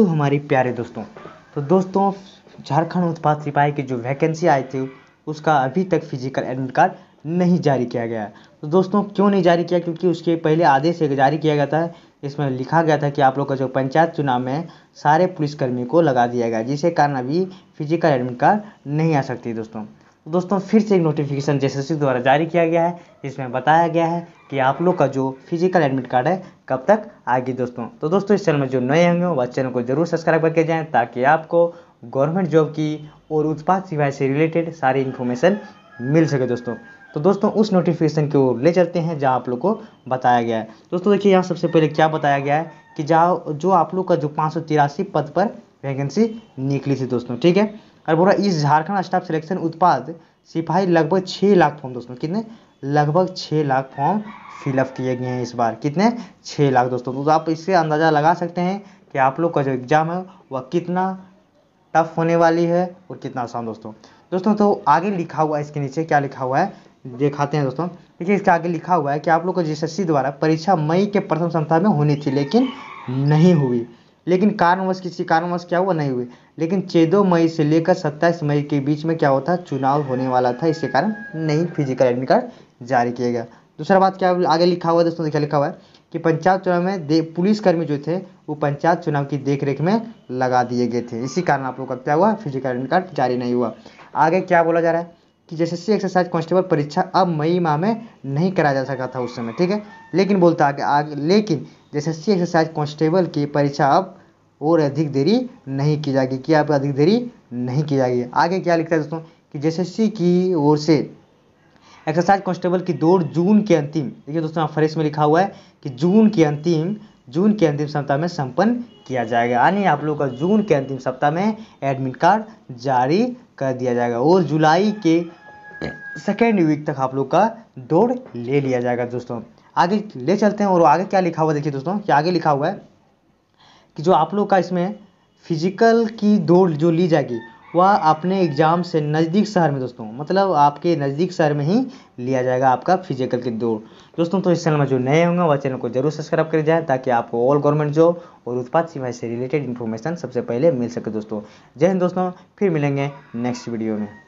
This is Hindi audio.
तो हमारी प्यारे दोस्तों तो दोस्तों झारखंड उत्पाद सिपाही की जो वैकेंसी आई थी उसका अभी तक फिजिकल एडमिट कार्ड नहीं जारी किया गया तो दोस्तों क्यों नहीं जारी किया क्योंकि उसके पहले आदेश एक जारी किया गया था इसमें लिखा गया था कि आप लोग का जो पंचायत चुनाव में सारे पुलिसकर्मी को लगा दिया गया जिसके कारण अभी फिजिकल एडमिट कार्ड नहीं आ सकती दोस्तों तो दोस्तों फिर से एक नोटिफिकेशन जे द्वारा जारी किया गया है जिसमें बताया गया है कि आप लोग का जो फिजिकल एडमिट कार्ड है कब तक आएगी दोस्तों तो दोस्तों इस चैनल में जो नए होंगे वह चैनल को जरूर सब्सक्राइब करके जाएँ ताकि आपको गवर्नमेंट जॉब की और उत्पाद सेवाएँ से रिलेटेड सारी इन्फॉर्मेशन मिल सके दोस्तों तो दोस्तों उस नोटिफिकेशन की ओर ले चलते हैं जहां आप लोग को बताया गया है दोस्तों देखिए यहाँ सबसे पहले क्या बताया गया है कि जहाँ जो आप लोग का जो पाँच पद पर वैकेंसी निकली थी दोस्तों ठीक है बोला इस झारखंड स्टाफ सिलेक्शन उत्पाद सिपाही लगभग छः लाख फॉर्म दोस्तों कितने लगभग छः लाख फॉर्म फिलअप किए गए हैं इस बार कितने छः लाख दोस्तों तो आप इससे अंदाज़ा लगा सकते हैं कि आप लोग का जो एग्ज़ाम है वह कितना टफ होने वाली है और कितना आसान दोस्तों दोस्तों तो आगे लिखा हुआ है इसके नीचे क्या लिखा हुआ है दिखाते हैं दोस्तों देखिए इसके आगे लिखा हुआ है कि आप लोग को जीएसएससी द्वारा परीक्षा मई के प्रथम सप्ताह में होनी थी लेकिन नहीं हुई लेकिन कारणवश किसी कारणवश क्या हुआ नहीं हुई लेकिन चौदह मई से लेकर सत्ताईस मई के बीच में क्या होता है चुनाव होने वाला था इसके कारण नहीं फिजिकल एडमिट कार्ड जारी किया गया दूसरा बात क्या आगे लिखा हुआ है दोस्तों क्या लिखा हुआ है कि पंचायत चुनाव में पुलिसकर्मी जो थे वो पंचायत चुनाव की देखरेख में लगा दिए गए थे इसी कारण आप लोग का क्या हुआ फिजिकल एडमिट कार्ड जारी नहीं हुआ आगे क्या बोला जा रहा है कि जैसे एक्सरसाइज कॉन्स्टेबल परीक्षा अब मई माह में नहीं कराया जा सका था उस समय ठीक है लेकिन बोलता आगे आगे लेकिन जैसे एक्सरसाइज कॉन्स्टेबल की परीक्षा अब और अधिक देरी नहीं की जाएगी कि आप अधिक देरी नहीं की जाएगी आगे क्या लिखता है दोस्तों कि जेएसएससी की ओर से एक्सरसाइज कांस्टेबल की दौड़ जून के अंतिम देखिए दोस्तों यहाँ फ्रेश में लिखा हुआ है कि जून के अंतिम जून के अंतिम सप्ताह में संपन्न किया जाएगा यानी आप लोगों का जून के अंतिम सप्ताह में एडमिट कार्ड जारी कर दिया जाएगा और जुलाई के सेकेंड वीक तक आप लोग का दौड़ ले लिया जाएगा दोस्तों आगे ले चलते हैं और आगे क्या लिखा हुआ देखिए दोस्तों क्या आगे लिखा हुआ है कि जो आप लोग का इसमें फिजिकल की दौड़ जो ली जाएगी वह अपने एग्जाम से नज़दीक शहर में दोस्तों मतलब आपके नज़दीक शहर में ही लिया जाएगा आपका फिजिकल की दौड़ दोस्तों तो इस चैनल में जो नए होंगे वह चैनल को जरूर सब्सक्राइब कर जाए ताकि आपको ऑल गवर्नमेंट जॉब और उत्पाद सीमा से रिलेटेड इन्फॉर्मेशन सबसे पहले मिल सके दोस्तों जय हिंद दोस्तों फिर मिलेंगे नेक्स्ट वीडियो में